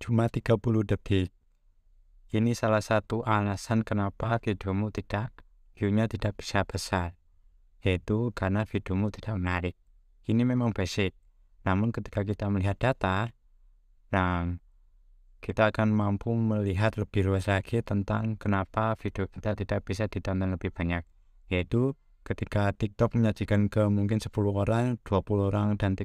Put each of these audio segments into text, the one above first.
cuma 30 detik. Ini salah satu alasan kenapa videomu tidak viewnya tidak bisa besar, yaitu karena videomu tidak menarik. Ini memang basic, namun ketika kita melihat data, nah kita akan mampu melihat lebih luas lagi tentang kenapa video kita tidak bisa ditonton lebih banyak, yaitu ketika TikTok menyajikan ke mungkin 10 orang, 20 orang, dan 30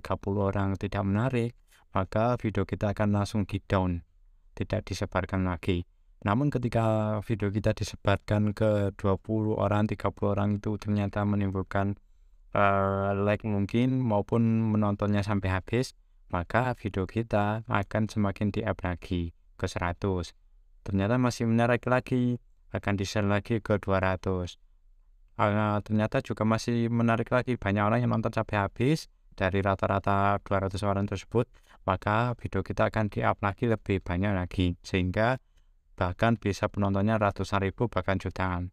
orang tidak menarik, maka video kita akan langsung di down, tidak disebarkan lagi. Namun ketika video kita disebarkan ke 20 orang, 30 orang itu ternyata menimbulkan uh, like mungkin maupun menontonnya sampai habis, maka video kita akan semakin di up lagi ke 100. Ternyata masih menarik lagi, akan di share lagi ke 200. Uh, eh, ternyata juga masih menarik lagi, banyak orang yang nonton sampai habis, dari rata-rata 200 orang tersebut, maka video kita akan di-up lagi lebih banyak lagi, sehingga bahkan bisa penontonnya ratusan ribu bahkan jutaan.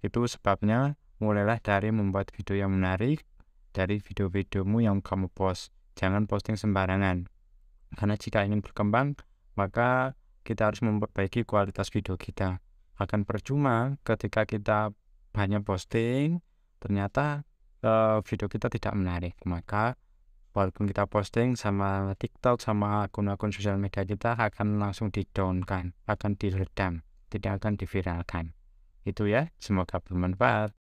Itu sebabnya mulailah dari membuat video yang menarik dari video-videomu yang kamu post. Jangan posting sembarangan. Karena jika ingin berkembang, maka kita harus memperbaiki kualitas video kita. Akan percuma ketika kita banyak posting, ternyata uh, video kita tidak menarik maka walaupun kita posting sama TikTok sama akun-akun sosial media kita akan langsung didownkan akan diredam tidak akan diviralkan itu ya semoga bermanfaat